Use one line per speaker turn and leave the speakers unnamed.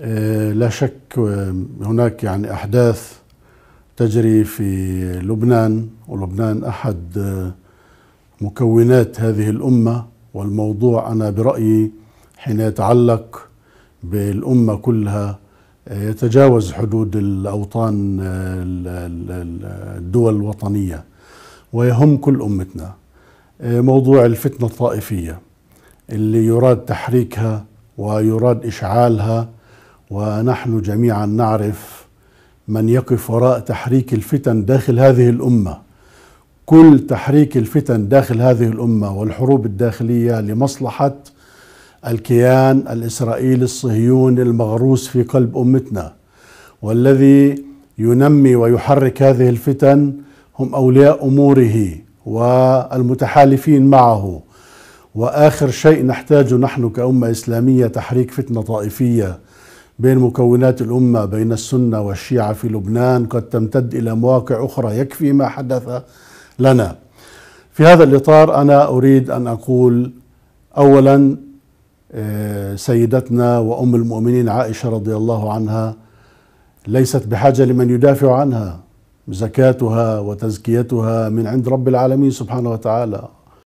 آه، لا شك آه، هناك يعني أحداث تجري في لبنان ولبنان أحد آه، مكونات هذه الأمة والموضوع أنا برأيي حين يتعلق بالأمة كلها يتجاوز حدود الأوطان الدول الوطنية ويهم كل أمتنا موضوع الفتنة الطائفية اللي يراد تحريكها ويراد إشعالها ونحن جميعا نعرف من يقف وراء تحريك الفتن داخل هذه الامه كل تحريك الفتن داخل هذه الامه والحروب الداخليه لمصلحه الكيان الاسرائيلي الصهيوني المغروس في قلب امتنا والذي ينمي ويحرك هذه الفتن هم اولياء اموره والمتحالفين معه واخر شيء نحتاجه نحن كامه اسلاميه تحريك فتنه طائفيه بين مكونات الأمة بين السنة والشيعة في لبنان قد تمتد إلى مواقع أخرى يكفي ما حدث لنا في هذا الإطار أنا أريد أن أقول أولا آه، سيدتنا وأم المؤمنين عائشة رضي الله عنها ليست بحاجة لمن يدافع عنها زكاتها وتزكيتها من عند رب العالمين سبحانه وتعالى